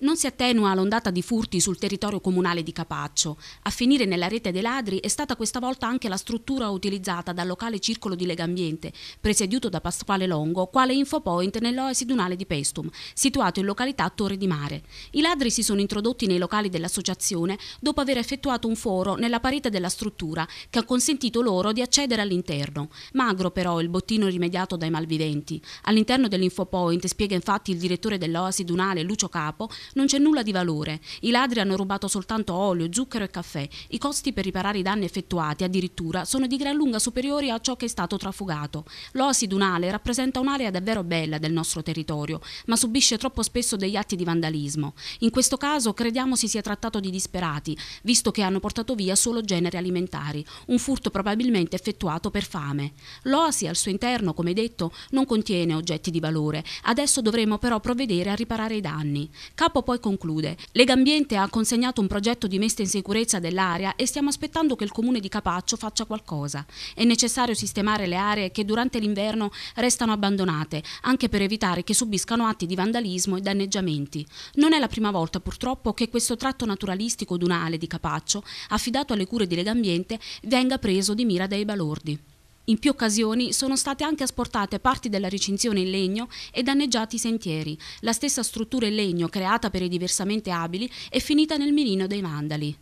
Non si attenua l'ondata di furti sul territorio comunale di Capaccio. A finire nella rete dei ladri è stata questa volta anche la struttura utilizzata dal locale circolo di Legambiente, presieduto da Pasquale Longo, quale infopoint nell'oasi dunale di Pestum, situato in località Torre di Mare. I ladri si sono introdotti nei locali dell'associazione dopo aver effettuato un foro nella parete della struttura che ha consentito loro di accedere all'interno. Magro però il bottino rimediato dai malviventi. All'interno dell'infopoint, spiega infatti il direttore dell'oasi dunale Lucio Capo, non c'è nulla di valore. I ladri hanno rubato soltanto olio, zucchero e caffè. I costi per riparare i danni effettuati, addirittura, sono di gran lunga superiori a ciò che è stato trafugato. L'oasi dunale rappresenta un'area davvero bella del nostro territorio, ma subisce troppo spesso degli atti di vandalismo. In questo caso crediamo si sia trattato di disperati, visto che hanno portato via solo generi alimentari, un furto probabilmente effettuato per fame. L'oasi al suo interno, come detto, non contiene oggetti di valore. Adesso dovremo però provvedere a riparare i danni. Capo Capo poi conclude Legambiente ha consegnato un progetto di messa in sicurezza dell'area e stiamo aspettando che il comune di Capaccio faccia qualcosa. È necessario sistemare le aree che durante l'inverno restano abbandonate, anche per evitare che subiscano atti di vandalismo e danneggiamenti. Non è la prima volta purtroppo che questo tratto naturalistico dunale di Capaccio, affidato alle cure di Legambiente, venga preso di mira dai balordi. In più occasioni sono state anche asportate parti della recinzione in legno e danneggiati i sentieri. La stessa struttura in legno creata per i diversamente abili è finita nel mirino dei vandali.